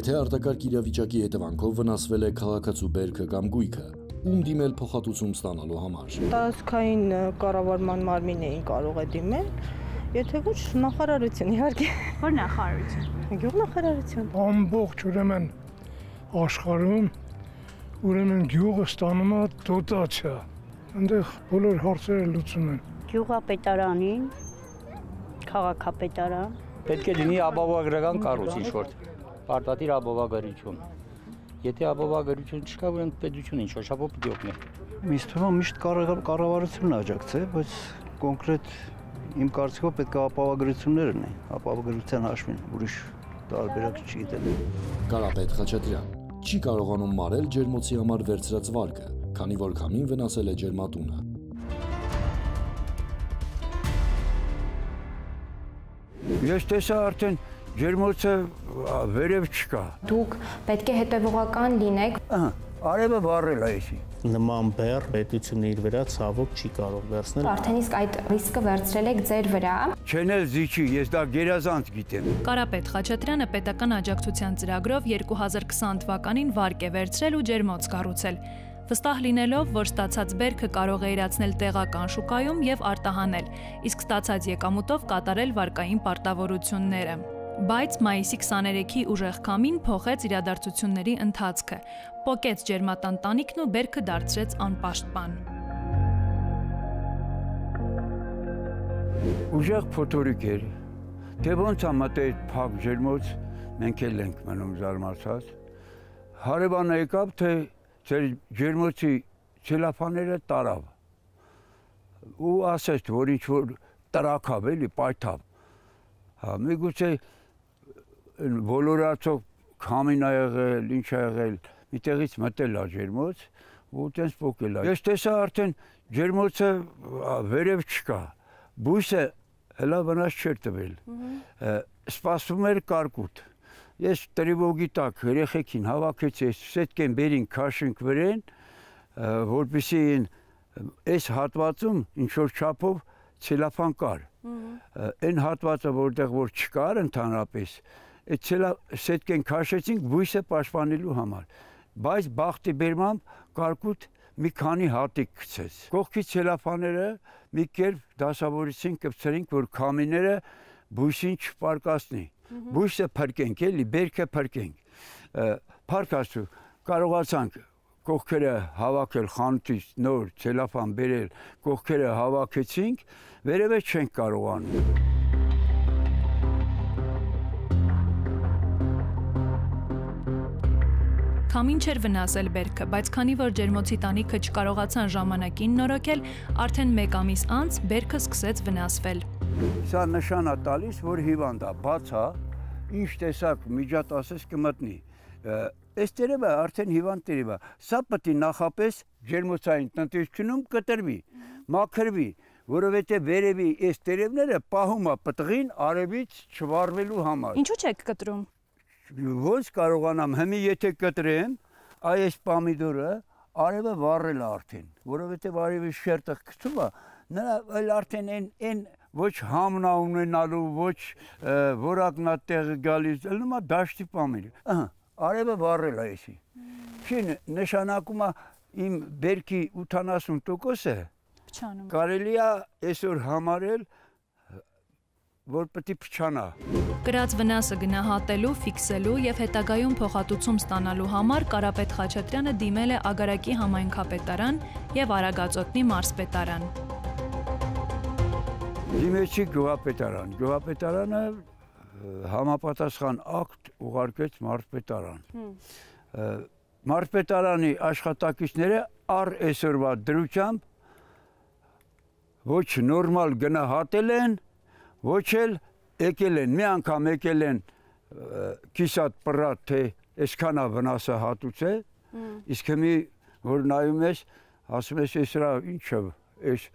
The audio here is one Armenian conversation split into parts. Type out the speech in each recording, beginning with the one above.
Եթե արտակարգ իրավիճակի հետևանքով վնասվել է քաղաքացու բերքը կամ գույքը, ում դիմել փոխհատուցում ստանալու համար։ Տարածքային կառավարման մարմին էին կարող է դիմել, եթե ոչ նախարարություն իհարկե։ Որ նախարարություն։ Գյուղ նախարարություն։ Ամբողջ ուրեմն աշխարհում ուրեմն գյուղը ստանում է դոտացիա։ Այնտեղ բոլոր հարցերը լուծում են։ Գյուղապետարանին, քաղաքապետարան։ Պետք է լինի ապահովագրական կառույց ինչ որ պարտադիր ապովագրություն։ Եթե ապովագրություն չկա, ուրեմն պետությունը ինչ հաշվով պիտի օգնի։ Միս թվում միշտ կառավարությունն աջակցե, բայց կոնկրետ իմ կարծիքով պետք է ապավագրություններ ունեն, ապավագրության հաշվին, ուրիշ տարբերակ չգիտեմ։ Կարապետ Խաչատրյան չի կարողանում մարել ջերմոցի համար վերցրած վարկը, քանի որ քամին վնասել է ջերմատունը։ Ես տեսա արդեն ջերմոցը վերև չկա։ Դուք պետք է հետևողական լինեք։ Ահա, արևը վառել է էսի։ Նման բեռ պետությունը իր վրա ցավոք չի կարող վերցնել։ Արդեն իսկ այդ ռիսկը վերցրել եք ձեր վրա։ Չեն էլ զիջի, ես դա գերազանց գիտեմ։ Կարապետ Խաչատրյանը պետական աջակցության ծրագրով 2020 թվականին վարկ է վերցրել ու ջերմոց կառուցել վստահ լինելով, որ ստացած բերքը կարող է իրացնել տեղական շուկայում եւ արտահանել, իսկ ստացած եկամուտով կատարել վարկային պարտավորությունները։ Բայց մայիսի 23-ի ուժեղ կամին փոխեց իրադարձությունների ընթացքը, պոկեց ջերմատան տանիքն ու բերքը դարձրեց անպաշտպան։ Ուժեղ փոթորիկ էր, թե ոնց ամատեր փակ ջերմոց մենք էլ ենք մնում զարմացած։ Հարևանը եկավ, թե ձեր ջերմոցի ցելոֆաները տարավ։ Ու ասեց, որ ինչ որ տրակավ էլի, պայթավ։ Հա, միգուցե ոլորացող քամին ա եղել, ինչ ա եղել, միտեղից մտել ա ջերմոց, ու տենց փոկել ա։ Ես տեսա արդեն ջերմոցը վերև չկա։ Բույսը հլա վնաս չէր տվել։ Սպասում էր կարկուտ։ Ես տրիվոգի տակ երեխեքին հավաքեցի, ես սետկեն բերին քաշենք վրեն, որպեսի այն այս հատվածում ինչ որ չափով ցելոֆան կար։ Այն հատվածը, որտեղ որ չկար ընդհանրապես, որ ցելա սետկեն քաշեցինք բույսը պաշտպանելու համար բայց բախտի բերմամբ կարկուտ մի քանի հատիկ գցեց կողքի ցելաֆաները մի կերպ դասավորեցին կպցրինք որ քամիները բույսին չպարկասնի բույսը փրկենք էլի բերքը փրկենք փարկացու կարողացանք կողքերը հավաքել խանութից նոր ցելաֆան բերել կողքերը հավաքեցինք վերևէ չենք կարողանում Քամին չէր վնասել բերքը, բայց քանի որ ջերմոցի տանիքը չկարողացան ժամանակին նորոգել, արդեն 1 ամիս անց բերքը սկսեց վնասվել։ Սա նշան է տալիս, որ հիվանդ է, բաց է, ինչ տեսակ միջատասես կմտնի։ Այս տերևը արդեն հիվանդ տերև է։ Սա պետք է նախապես ջերմոցային տնտեսությունում կտրվի, մաքրվի, որովհետև վերևի այս տերևները պահում է պտղին արևից չվարվելու համար։ Ինչու՞ չեք կտրում ոչ կարողանամ հիմի եթե կտրեմ այս պամիդորը արևը վառել արդեն, որովհետև արևի շերտը գցում է, նրա այլ արդեն այն այն ոչ համնա ունենալու, ոչ որակնա տեղ գալիս, լինում է դաշտի պամիր։ Ահա, արևը վառել է էսի։ Չին նշանակում է իմ բերքի 80%-ը փչանում։ Կարելի է այսօր համարել, որ որ պիտի փչանա։ Գրած վնասը գնահատելու, ֆիքսելու եւ հետագայում փոխհատուցում ստանալու համար Կարապետ Խաչատրյանը դիմել է Ագարակի համայնքապետարան եւ Արագածոտնի մարզպետարան։ Դիմեցի գյուղապետարան։ Գյուղապետարանը համապատասխան ակտ ուղարկեց մարզպետարան։ Մարզպետարանի աշխատակիցները առ այսօրվա դրությամբ ոչ նորմալ գնահատել են ոչ էլ եկել են, մի անգամ եկել են կիսատ պրա թե այսքանա վնասը հատուց է, իսկ հիմի որ նայում ես, ասում ես, այսրա ինչը, այս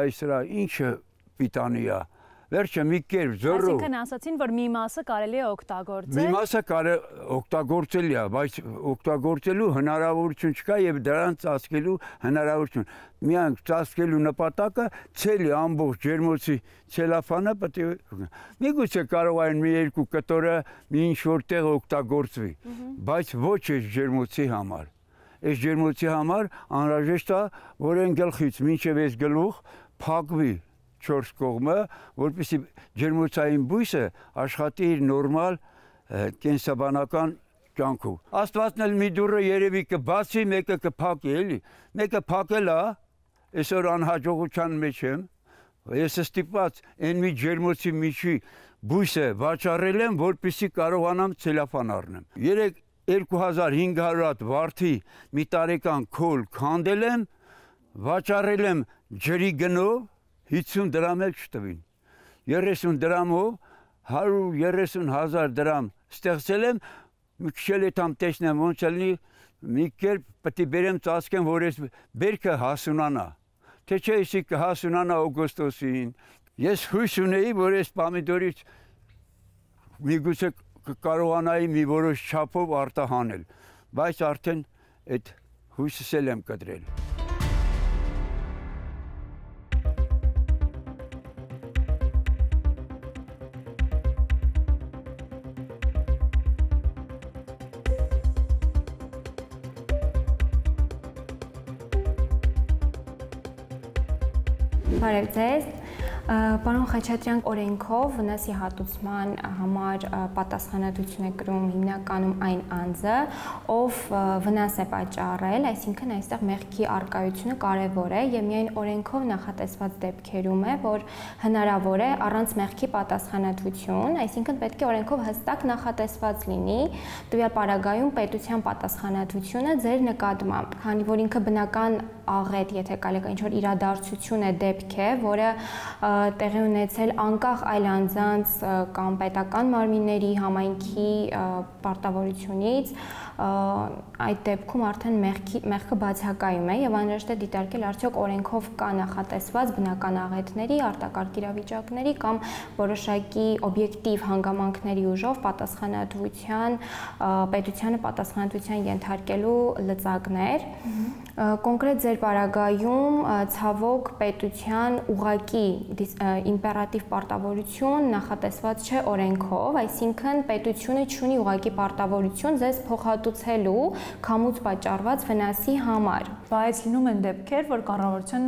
այսրա ինչը պիտանի է, այս, այս, այս, այս, այս, այս, այս, այս, Վերջը մի կերպ զորու։ Այսինքն ասացին, որ մի մասը կարելի է օգտագործել։ Մի մասը կարելի օգտագործել է, բայց օգտագործելու հնարավորություն չկա եւ դրան ծածկելու հնարավորություն։ Միանք ծածկելու նպատակը ցելի ամբողջ ջերմոցի ցելոֆանը պետք է։ Միգուցե կարող այն մի երկու կտորը մի ինչ որտեղ օգտագործվի, բայց ոչ է ջերմոցի համար։ Այս ջերմոցի համար անհրաժեշտ է, որ այն գլխից ոչ էլ այս գլուխ փակվի 4 կողմը, որպեսզի ջերմոցային բույսը աշխատի իր նորմալ կենսաբանական կյանքով։ Աստվածն էլ մի դուրը երևի կբացի, մեկը կփակի, էլի։ Մեկը փակելա, այսօր անհաջողության մեջ եմ։ Ես ստիպված այն մի ջերմոցի միջի բույսը վաճառել եմ, որպեսզի կարողանամ ցելոֆան առնեմ։ 3 2500 հատ վարդի մի տարեկան քոլ քանդել եմ, վաճառել եմ ջրի գնով 50 դրամ էլ չտվին։ 30 դրամով 130 հազար դրամ ստեղծել եմ, մի քիչ էլ դամ տեսնեմ ոնց էլ մի կերպ պետք է բերեմ ծածկեմ, որ ես բերքը հասունանա։ Թե չէ իսի կհասունանա օգոստոսին։ Ես հույս ունեի, որ ես պամիդորից միգուցե կարողանայի մի որոշ չափով արտահանել, բայց արդեն այդ հույսս էլ եմ կտրել։ Բարև ձեզ։ Պարոն Խաչատրյան օրենքով վնասի հատուցման համար պատասխանատվություն է կրում հիմնականում այն անձը, ով վնաս է պատճառել, այսինքն այստեղ մեղքի արկայությունը կարևոր է եւ միայն օրենքով նախատեսված դեպքերում է, որ հնարավոր է առանց մեղքի պատասխանատվություն, այսինքն պետք է օրենքով հստակ նախատեսված լինի տվյալ պարագայում պետության պատասխանատվությունը ձեր նկատմամբ, քանի որ ինքը բնական աղետ, եթե կարելի է ինչ որ իրադարձություն է դեպք է, որը տեղի ունեցել անկախ այլ անձանց կամ պետական մարմինների համայնքի պարտավորությունից այդ դեպքում արդեն մեղքի մեղքը բացակայում է եւ անհրաժեշտ է դիտարկել արդյոք օրենքով կա նախատեսված բնական աղետների, արտակարգ իրավիճակների կամ որոշակի օբյեկտիվ հանգամանքների ուժով պատասխանատվության պետությանը պատասխանատվության ենթարկելու լծակներ։ Կոնկրետ ձեր պարագայում ցավոք պետության ուղակի իմպերատիվ պարտավորություն նախատեսված չէ օրենքով, այսինքն պետությունը ունի ուղակի պարտավորություն ձեզ փոխհատու կրճատուցելու քամուց պատճառված վնասի համար։ Բայց լինում են դեպքեր, որ կառավարության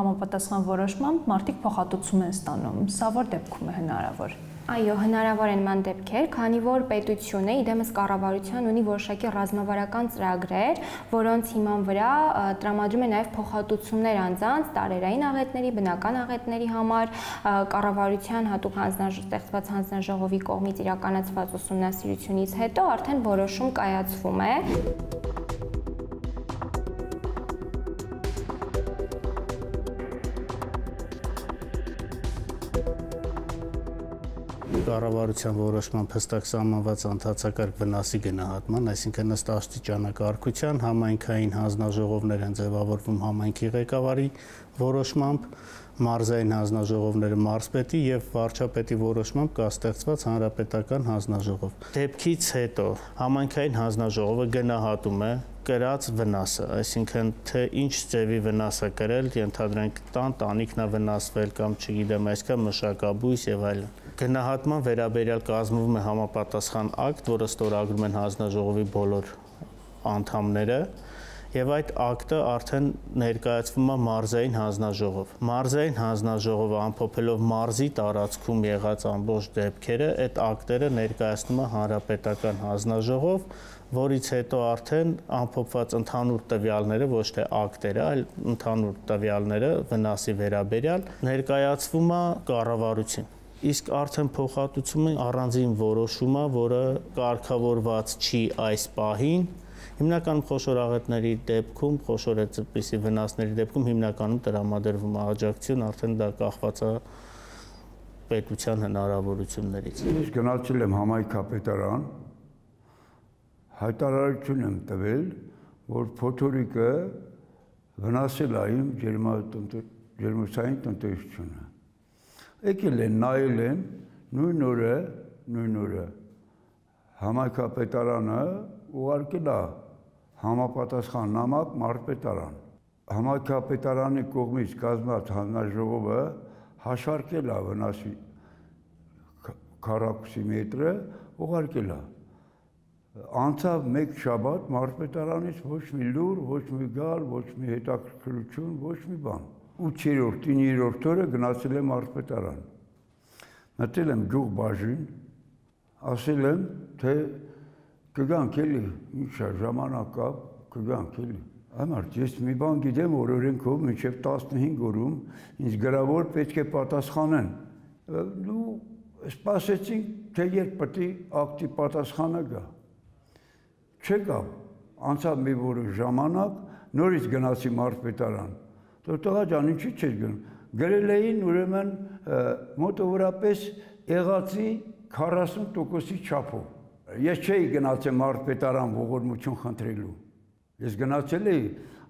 համապատասխան որոշմամբ մարդիկ փոխհատուցում են ստանում։ Սա որ դեպքում է հնարավոր։ Այո, հնարավոր են ման դեպքեր, քանի որ պետությունը իդեմս կառավարության ունի որոշակի ռազմավարական ծրագրեր, որոնց հիման վրա տրամադրում է նաև փոխհատուցումներ անձանց տարերային աղետների, բնական աղետների համար, կառավարության հատուկ հանձնաժողովված հանձնաժողովի կողմից իրականացված ուսումնասիրությունից հետո արդեն որոշում կայացվում է։ կառավարության որոշման հստակ սահմանված ընդհանրակարգ վնասի գնահատման, այսինքն ըստ աստիճանակարգության համայնքային հանձնաժողովներ են ձևավորվում համայնքի ղեկավարի որոշմամբ մարզային հանձնաժողովները մարզպետի եւ վարչապետի որոշմամբ կստեղծված հանրապետական հանձնաժողով։ Դեպքից հետո համայնքային հանձնաժողովը գնահատում է կրած վնասը, այսինքն թե ինչ ձևի վնաս է կրել, ենթադրենք տան, տանիքն է վնասվել կամ չգիտեմ, այսքա մշակաբույս եւ այլն։ Գնահատման վերաբերյալ կազմվում է համապատասխան ակտ, որը ստորագրում են հանձնաժողովի բոլոր անդամները, եւ այդ ակտը արդեն ներկայացվում է մարզային հանձնաժողով։ Մարզային հանձնաժողովը ամփոփելով մարզի տարածքում եղած ամբողջ դեպքերը, այդ ակտերը ներկայացնում է հանրապետական հանձնաժողով, որից հետո արդեն ամփոփված ընդհանուր տվյալները ոչ թե ակտերը, այլ ընդհանուր տվյալները վնասի վերաբերյալ ներկայացվում է կառավարություն իսկ արդեն փոխհատուցումը առանձին որոշում է, որը կարգավորված չի այս պահին, Հիմնականում խոշոր աղետների դեպքում, խոշոր այդպիսի վնասների դեպքում հիմնականում տրամադրվում է աջակցություն, արդեն դա կախված է պետության հնարավորություններից։ Ես գնացել եմ համայնքապետարան, հայտարարություն եմ տվել, որ փոթորիկը վնասել է իմ ջերմոցային տնտեսությունը։ Եկել են, նայել են, նույն օրը, նույն օրը համայնքապետարանը ուղարկել է համապատասխան նամակ մարզպետարան։ Համակապետարանի կողմից կազմած հանձնաժողովը հաշվարկել է վնասի քառակուսի մետրը ուղարկել է։ Անցավ մեկ շաբաթ մարզպետարանից ոչ մի լուր, ոչ մի գալ, ոչ մի հետաքրքրություն, ոչ մի բան։ 8-րդ, 9-րդ օրը գնացել եմ մարզպետարան։ Մտել եմ գյուղ բաժին, ասել եմ, թե կգանք էլի, ի՞նչ է, ժամանակ կա, կգանք էլի։ Համարտ, ես մի բան գիտեմ, որ օրենքով մինչև 15 օրում ինձ գրավոր պետք է պատասխանեն։ Դու սպասեցինք, թե երբ պետք է ակտի պատասխանը գա։ Չեկա։ Անցավ մի որոշ ժամանակ, նորից գնացի մարզպետարան։ Դու տղա ջան, ինչի՞ չես գնում։ Գրել էին ուրեմն մոտավորապես եղածի 40%-ի չափով Ես չէի գնացել մարդպետարան ողորմություն խնդրելու։ Ես գնացել էի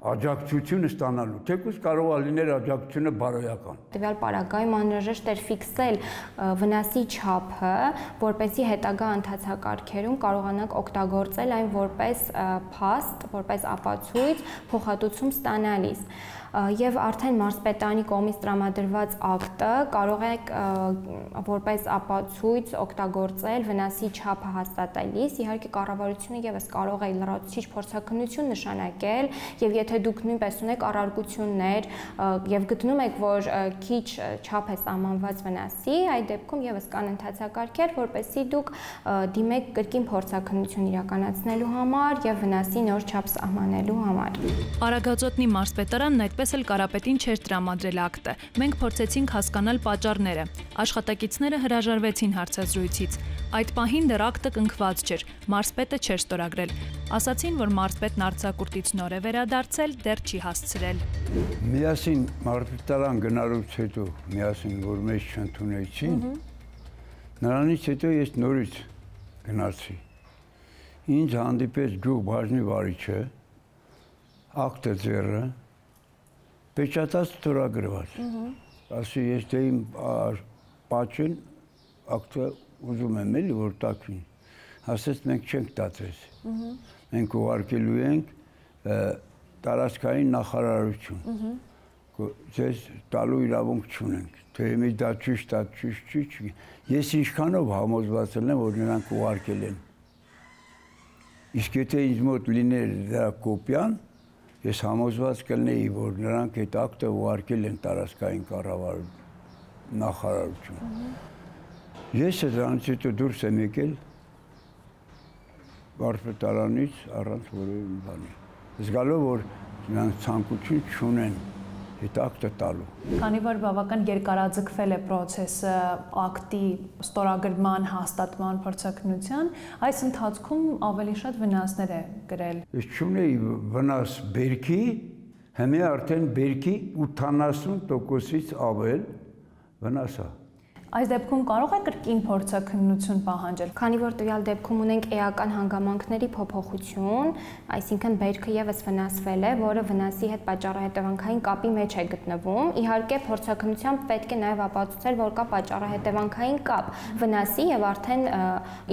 աջակցությունը ստանալու, թեկուզ կարող է լինել աջակցությունը բարոյական։ Տվյալ պարագայում անհրաժեշտ էր ֆիքսել վնասի չափը, որպեսզի հետագա ընթացակարգերում կարողանանք օգտագործել այն որպես փաստ, որպես ապացույց փոխհատուցում ստանալիս եւ արդեն մարզպետանի կողմից տրամադրված ակտը կարող եք որպես ապացույց օգտագործել վնասի չափը հաստատելիս։ Իհարկե կառավարությունը եւս կարող է լրացուցիչ փորձակնություն նշանակել եւ եթե դուք նույնպես ունեք առարկություններ եւ գտնում եք, որ քիչ չափ է սահմանված վնասի, այդ դեպքում եւս կան ընդհանցակարգեր, որպեսզի դուք դիմեք կրկին փորձակնություն իրականացնելու համար եւ վնասի նոր չափ սահմանելու համար։ Արագածոտնի մարզպետարանն այդ այդպես էլ Կարապետին չէր տրամադրել ակտը։ Մենք փորձեցինք հասկանալ պատճառները։ Աշխատակիցները հրաժարվեցին հարցազրույցից։ Այդ պահին դեռ ակտը կնքված չէր, մարսպետը չէր ստորագրել։ Ասացին, որ մարսպետն արձակուրտից նոր է վերադարձել, դեռ չի հասցրել։ Միասին մարպետարան գնալուց հետո, միասին որ մեզ չընդունեցին, նրանից հետո ես նորից գնացի։ Ինձ հանդիպեց գյուղ բաժնի վարիչը, ակտը ձեռը Պեչատած ստորագրված։ Ասի ես դե իմ պատճեն ակտը ուզում եմ էլի որ տակվի։ Ասեց մենք չենք տատրես։ Մենք ուղարկելու ենք տարածքային նախարարություն։ Ձեզ տալու իրավունք չունենք։ Թե մի դա ճիշտ է, ճիշտ չի։ Ես ինչքանով համոզված եմ որ նրանք ուղարկել են։ Իսկ եթե ինձ մոտ լիներ դա կոպիան, ես համոզված կլնեի, որ նրանք այդ ակտը ուղարկել են տարածքային կառավարություն նախարարություն։ Ես դրանից հետո դուրս եմ եկել վարպետարանից առանց որևէ բանի։ Զգալով որ նրանք ցանկություն չունեն հետաքրքր տալու։ Քանի որ բավական երկարաձգվել է process-ը ակտի ստորագրման, հաստատման փորձակնության, այս ընթացքում ավելի շատ վնասներ է գրել։ Ես չունեի վնաս բերքի, հիմա արդեն բերքի 80%-ից ավել վնաս է։ վնաս Այս դեպքում կարող է կրկին փորձաքննություն պահանջել։ Քանի որ տվյալ դեպքում ունենք էական հանգամանքների փոփոխություն, այսինքն բերքը եւս վնասվել է, որը վնասի հետ պատճառը հետևանքային կապի մեջ է գտնվում, իհարկե փորձաքննությամբ պետք է նաեւ ապացուցել, որ կա պատճառը հետևանքային կապ վնասի եւ արդեն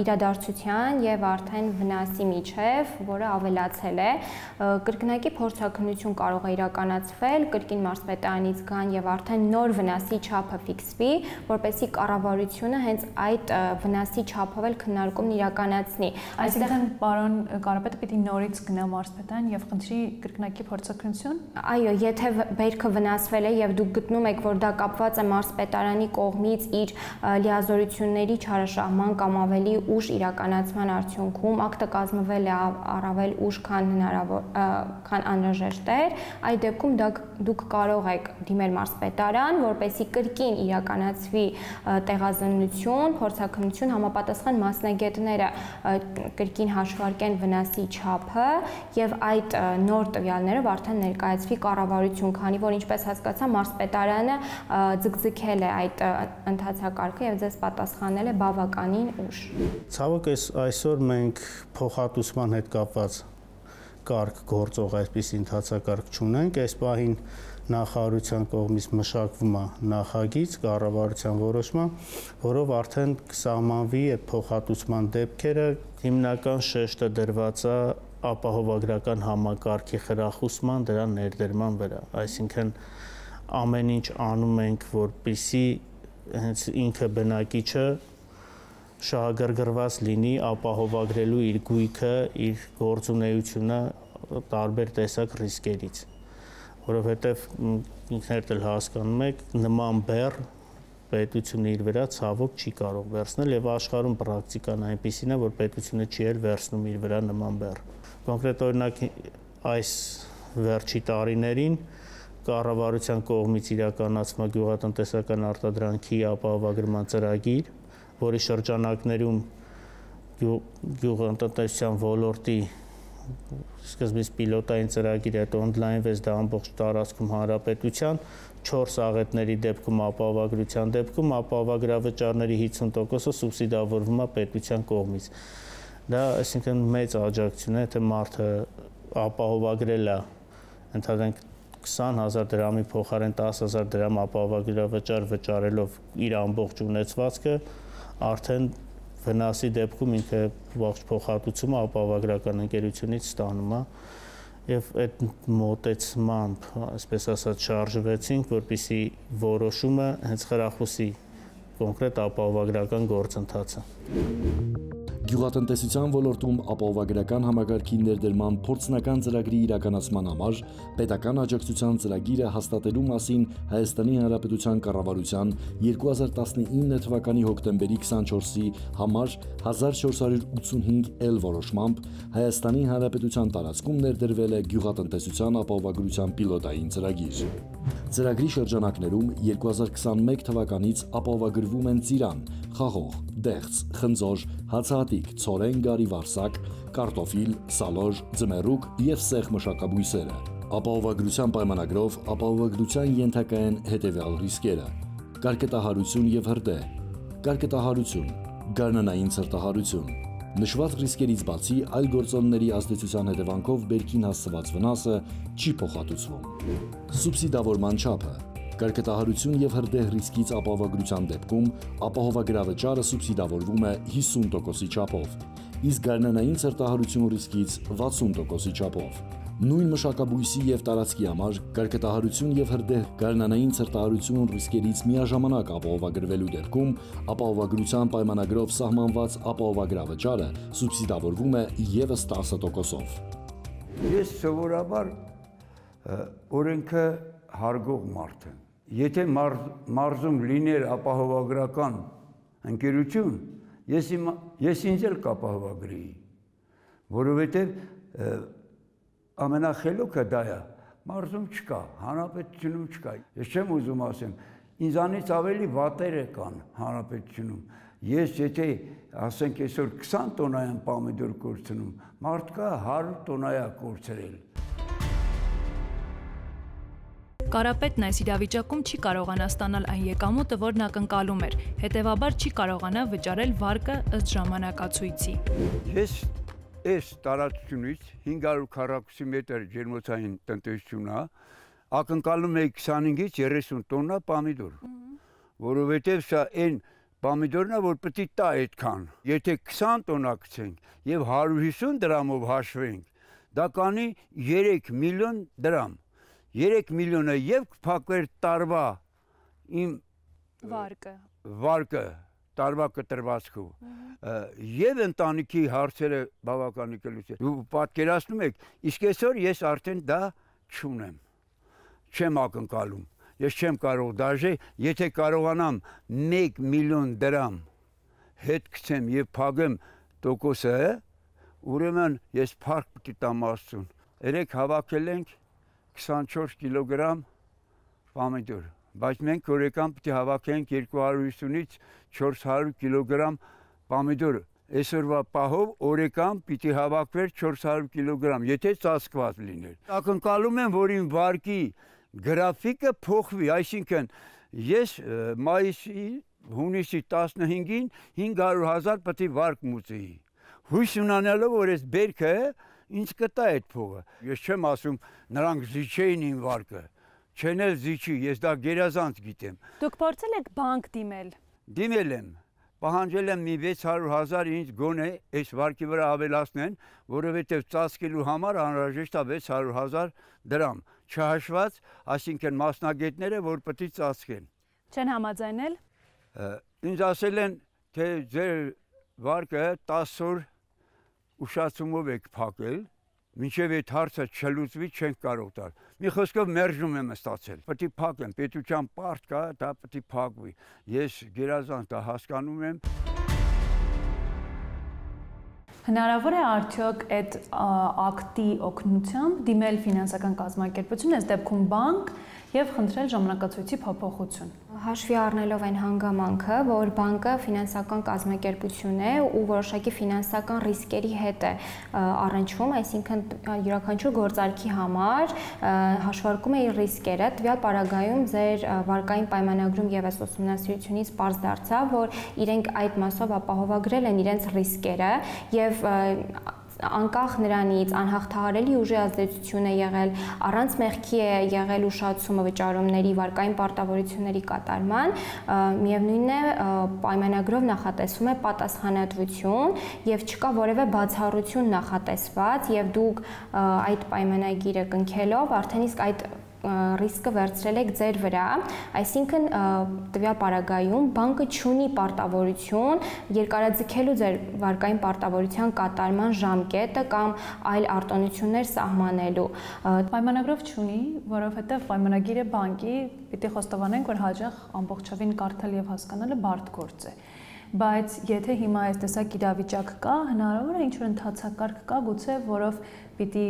իրադարձության եւ արդեն վնասի միջև, որը ավելացել է, կրկնակի փորձաքննություն կարող է իրականացվել, կրկին մարզպետարանից գան եւ արդեն նոր վնասի չափը ֆիքսվի, որպեսզի Հռչակի կառավարությունը հենց այդ վնասի չափով էլ քննարկումն իրականացնի։ Այսինքն պարոն Կարապետը պիտի նորից գնա մարզպետան եւ խնդրի կրկնակի փորձակցություն։ Այո, եթե բերքը վնասվել է եւ դուք գտնում եք, որ դա կապված է մարզպետարանի կողմից իր լիազորությունների չարաշահման կամ ավելի ուշ իրականացման արդյունքում ակտը կազմվել է առավել ուշ քան հնարավոր քան անհրաժեշտ էր, այդ դեպքում դա դուք կարող եք դիմել մարզպետարան, որպեսի կրկին իրականացվի տեղազնություն, փորձակնություն համապատասխան մասնագետները կրկին հաշվարկեն վնասի չափը եւ այդ նոր տվյալներով արդեն ներկայացվի կառավարություն, քանի որ ինչպես հասկացա Մարսպետարանը ձգձգել է այդ ընթացակարգը եւ ձեզ պատասխանել է բավականին ուշ։ Ցավոք էս այսօր մենք փոխհատուցման հետ կապված կարգ գործող այսպես ընթացակարգ չունենք, այս պահին նախարարության կողմից մշակվում է նախագիծ կառավարության որոշմամբ, որով արդեն կսահմանվի այդ փոխհատուցման դեպքերը, հիմնական շեշտը դրված է ապահովագրական համակարգի խրախուսման դրա ներդերման վրա, այսինքն ամեն ինչ անում ենք, որպիսի հենց ինքը բնակիչը շահագրգռված լինի ապահովագրելու իր գույքը, իր գործունեությունը տարբեր տեսակ ռիսկերից որովհետև ինքներդ էլ հասկանում եք, նման բեռ պետությունը իր վրա ցավոք չի կարող վերցնել եւ աշխարհում պրակտիկան այնպեսին է, որ պետությունը չի էլ վերցնում իր վրա նման բեռ։ Կոնկրետ օրինակ այս վերջի տարիներին կառավարության կողմից իրականացվա գյուղատնտեսական արտադրանքի ապահովագրման ծրագիր, որի շրջանակներում գյուղ, գյուղատնտեսության ոլորտի սկզբից պիլոտային ծրագիր, հետո օնլայնվեց դա ամբողջ տարածքում հանրապետության 4 աղետների դեպքում ապահովագրության դեպքում ապահովագրավճարների 50%-ը սուբսիդավորվում է պետության կողմից։ Դա, այսինքն, մեծ աջակցություն է, եթե մարդը ապահովագրել է ընդհանրենք 20000 դրամի փոխարեն 10000 դրամ ապահովագրավճար վճարելով իր ամբողջ ունեցվածքը, արդեն վնասի դեպքում ինքը ողջ փոխհատուցումը ապավագրական ընկերությունից ստանում է եւ այդ մոտեցմամբ, այսպես ասած, շարժվեցինք, որպիսի որոշումը հենց խրախուսի կոնկրետ ապահովագրական գործընթացը։ Գյուղատնտեսության ոլորտում ապահովագրական համագարքի ներդրման փորձնական ծրագրի իրականացման համար պետական աջակցության ծրագիրը հաստատելու մասին Հայաստանի Հանրապետության կառավարության 2019 թվականի հոկտեմբերի 24-ի համար 1485 L որոշմամբ Հայաստանի Հանրապետության տարածքում ներդրվել է գյուղատնտեսության ապահովագրության պիլոտային ծրագիր։ Ծրագրի շրջանակներում 2021 թվականից ապահովագրվում են ծիրան, խաղող, դեղց, խնձոր, հացահատիկ, ցորեն, գարի վարսակ, կարտոֆիլ, սալոր, ձմերուկ եւ սեղ մշակաբույսերը։ Ապահովագրության պայմանագրով ապահովագրության ենթակա են հետևյալ ռիսկերը. կարկտահարություն եւ հրդեհ, կարկտահարություն, գարնանային ցրտահարություն, Նշված ռիսկերից բացի այլ գործոնների ազդեցության հետևանքով բերքին հասցված վնասը չի փոխհատուցվում։ Սուբսիդավորման չափը Կարկտահարություն եւ հրդեհ ռիսկից ապահովագրության դեպքում ապահովագրավճարը սուբսիդավորվում է 50%-ի չափով, իսկ գարնանային ցերտահարություն ռիսկից 60%-ի չափով նույն մշակաբույսի եւ տարածքի համար կարկտահարություն եւ հրդեհ գարնանային ցրտահարություն ռիսկերից միաժամանակ ապահովագրվելու դեպքում ապահովագրության պայմանագրով սահմանված ապահովագրավճարը սուբսիդավորվում է եւս 10%-ով։ Ես սովորաբար օրենքը հարգող մարդ եմ։ Եթե մար, մարզում լիներ ապահովագրական ընկերություն, ես իմ ես ինձ էլ կապահովագրեի, որովհետև ամենախելոքը դա է։ Մարզում չկա, հանրապետությունում չկա։ Ես չեմ ուզում ասեմ, ինձանից ավելի վատերը կան հանրապետությունում։ Ես եթե ասենք այսօր 20 տոնայան պամիդոր կորցնում, մարդկա 100 տոնայա կորցրել։ Կարապետն այս իրավիճակում չի կարողանա ստանալ այն եկամուտը, որն ակնկալում էր, հետևաբար չի կարողանա վճարել վարկը ըստ ժամանակացույցի։ Ես այս տարածությունից 500 քառակուսի մետր ջերմոցային տնտեսություն է, ակնկալում է 25-ից 30 տոննա պամիդոր, որովհետև սա այն պամիդորնա, որ պետք է տա այդքան։ Եթե 20 տոննա գցենք եւ 150 դրամով հաշվենք, դա կանի 3 միլիոն դրամ։ 3 միլիոնը եւ փակվեր տարվա իմ վարկը։ Վարկը տարվա կտրվածքով եւ ընտանիքի հարցերը բավականի կլուծեն։ Դու պատկերացնում եք, իսկ այսօր ես արդեն դա չունեմ։ Չեմ ակնկալում։ Ես չեմ կարող դաժե, եթե կարողանամ 1 միլիոն դրամ հետ գցեմ եւ փագեմ տոկոսը, ուրեմն ես փառք պիտի տամ Աստծուն։ Երեք հավաքել ենք 24 կիլոգրամ պամիդոր բայց մենք օրեկան պետք է հավաքենք 250-ից 400 կիլոգրամ պամիդոր։ Այսօրվա պահով օրեկան պիտի հավաքվեր 400 կիլոգրամ, եթե ծածկված լիներ։ Ակնկալում եմ, որ իմ վարկի գրաֆիկը փոխվի, այսինքն ես մայիսի հունիսի 15-ին 500.000 պետք է վարկ մուծեի։ Հույս ունենալով, որ այս բերքը ինձ կտա այդ փողը։ Ես չեմ ասում նրանք զիջեին իմ վարկը չեն էլ զիջի, ես դա գերազանց գիտեմ։ Դուք փորձել եք բանկ դիմել։ Դիմել եմ, պահանջել եմ մի 600 հազար ինձ գոնե այս վարկի վրա ավելացնեն, որովհետև ծածկելու համար անհրաժեշտ է 600 հազար դրամ, չհաշված, այսինքն մասնագետները, որ պետք է ծածկեն։ Չեն համաձայնել։ Ինձ ասել են, թե ձեր վարկը 10 օր ուշացումով եք փակել, Մինչև այդ հարցը չլուծվի չենք կարող տալ։ Մի խոսքով մերժում եմ ստացել։ Պետք է փակեմ, պետության պարտ կա, դա պետք է փակվի։ Ես գերազանց դա հասկանում եմ։ Հնարավոր է արդյոք այդ ակտի օգնությամբ դիմել ֆինանսական կազմակերպություն, այս դեպքում բանկ եւ խնդրել ժամանակացույցի փոփոխություն։ Հաշվի առնելով այն հանգամանքը, որ բանկը ֆինանսական կազմակերպություն է ու որոշակի ֆինանսական ռիսկերի հետ է առնչվում, այսինքն յուրաքանչյուր գործարքի համար հաշվարկում է իր ռիսկերը, տվյալ պարագայում ձեր վարկային պայմանագրում եւս ուսումնասիրությունից པարզ դարձավ, որ իրենք այդ մասով ապահովագրել են իրենց ռիսկերը եւ անկախ նրանից անհաղթահարելի ուժի ազդեցություն է եղել, առանց մեղքի է եղել ուշացումը վճարումների վարկային պարտավորությունների կատարման, միևնույնն է պայմանագրով նախատեսվում է պատասխանատվություն եւ չկա որևէ բացառություն նախատեսված եւ դուք այդ պայմանագիրը կնքելով արդեն իսկ այդ ռիսկը վերցրել եք ձեր վրա, այսինքն տվյալ պարագայում բանկը չունի պարտավորություն երկարաձգելու ձեր վարկային պարտավորության կատարման ժամկետը կամ այլ արտոնություններ սահմանելու։ Պայմանագրով չունի, որովհետև պայմանագիրը բանկի պիտի խոստովանենք, որ հաջող ամբողջովին կարդալ եւ հասկանալը բարդ գործ է բայց եթե հիմա այս տեսակ իրավիճակ կա, հնարավոր է ինչ որ ընթացակարգ կա, գուցե որով պիտի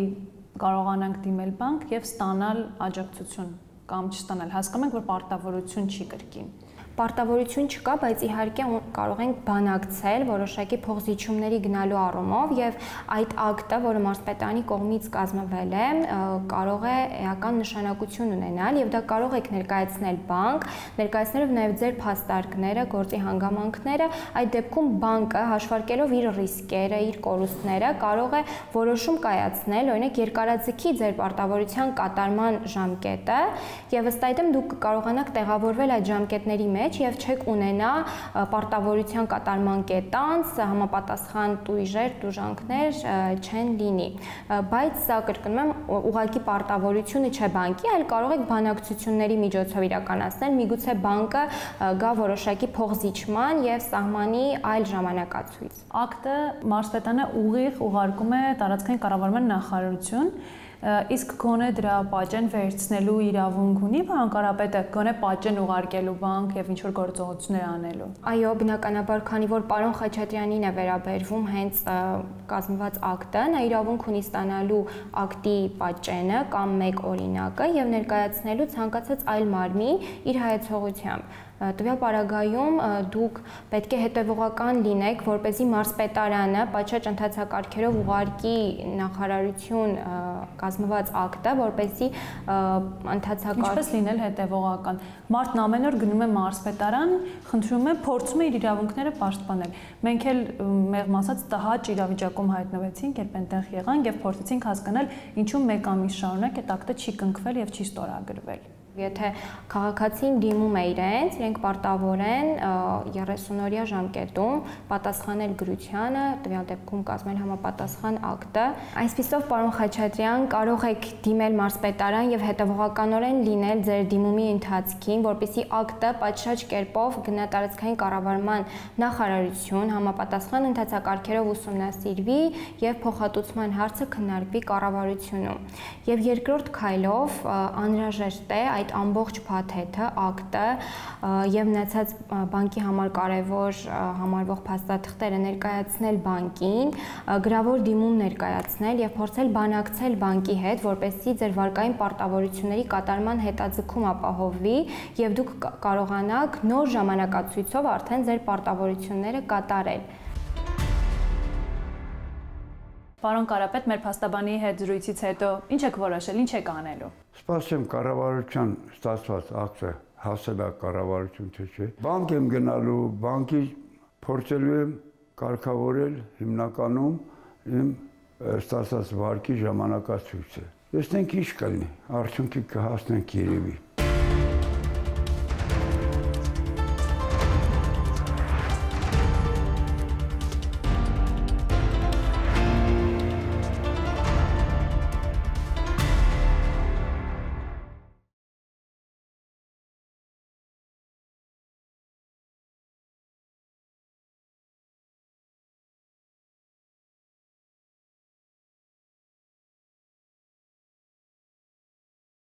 կարողանանք դիմել բանկ եւ ստանալ աջակցություն կամ չստանալ։ Հասկանում ենք, որ պարտավորություն չի կրկին։ Պարտավորություն չկա, բայց իհարկե կարող ենք բանակցել որոշակի փողզիչումների գնալու առումով եւ այդ ակտը, որը մարզպետանի կողմից կազմվել է, կարող է էական նշանակություն ունենալ եւ դա կարող եք ներկայացնել բանկ, ներկայացնելով նաեւ ձեր փաստարկները, գործի հանգամանքները, այդ դեպքում բանկը հաշվարկելով իր ռիսկերը, իր կորուստները, կարող է որոշում կայացնել, օրինակ երկարաձգի ձեր պարտավորության կատարման ժամկետը եւ ըստ այդմ դուք կկարողանաք տեղավորվել այդ ժամկետների մեջ մեջ եւ չեք ունենա պարտավորության կատարման կետանց համապատասխան տույժեր, դուժանքներ չեն լինի։ Բայց սա կրկնում եմ ուղակի պարտավորությունը չէ բանկի, այլ կարող եք բանակցությունների միջոցով իրականացնել, միգուցե բանկը գա որոշակի փոխզիջման եւ սահմանի այլ ժամանակացույց։ Ակտը մարզպետանը ուղիղ ուղարկում է տարածքային կառավարման նախարարություն իսկ գոնե դրա պատճեն վերցնելու իրավունք ունի հանկարապետը, գոնե պատճեն ուղարկելու բանկ եւ ինչ որ գործողություններ անելու։ Այո, բնականաբար, քանի որ պարոն Խաչատրյանին է վերաբերվում հենց կազմված ակտը, նա իրավունք ունի ստանալու ակտի պատճենը կամ մեկ օրինակը եւ ներկայացնելու ցանկացած այլ մարմնի իր հայեցողությամբ Տվյալ պարագայում դուք պետք է հետևողական լինեք, որ เป զի մարզպետարանը պատշաճ ընթացակարգերով ուղարկի նախարարություն կազմված ակտը, որ เป զի ընթացակարգ Ինչպես լինել հետևողական։ Մարտն ամեն օր գնում է մարզպետարան, խնդրում է փորձում է իր իրավունքները պաշտպանել։ Մենք էլ մեղմ ասած տհաճ իրավիճակում հայտնվեցինք, երբ այնտեղ եղանք եւ փորձեցինք հասկանալ ինչու մեկ ամիս շարունակ այդ ակտը չի կնքվել եւ չի ստորագրվել։ Եթե քաղաքացին դիմում է իրենց, իրենք պարտավոր են 30-օրյա ժամկետում պատասխանել գրությանը, տվյալ դեպքում կազմել համապատասխան ակտը։ Այսպիսով, պարոն Խաչատրյան, կարող եք դիմել մարզպետարան եւ հետևողականորեն լինել ձեր դիմումի ընթացքին, որպիսի ակտը պատշաճ կերպով գնա տարածքային կառավարման նախարարություն համապատասխան ընթացակարգերով ուսումնասիրվի եւ փոխհատուցման հարցը քննարկվի կառավարությունում։ Եվ երկրորդ քայլով անհրաժեշտ է այդ այդ ամբողջ փաթեթը, ակտը եւ մնացած բանկի համար կարևոր համարվող փաստաթղթերը ներկայացնել բանկին, գրավոր դիմում ներկայացնել եւ փորձել բանակցել բանկի հետ, որպեսզի ձեր վարկային պարտավորությունների կատարման հետաձգում ապահովվի եւ դուք կարողանաք նոր ժամանակացույցով արդեն ձեր պարտավորությունները կատարել։ Պարոն Կարապետ, մեր փաստաբանի հետ զրույցից հետո ինչ եք որոշել, ինչ եք անելու։ Սպասեմ կառավարության ստացված ակտը հասելա կառավարություն թե չէ։ Բանկ եմ գնալու, բանկի փորձելու եմ կարգավորել հիմնականում իմ ստացած վարկի ժամանակացույցը։ Տեսնենք ինչ կլինի, արդյունքի կհասնենք երևի։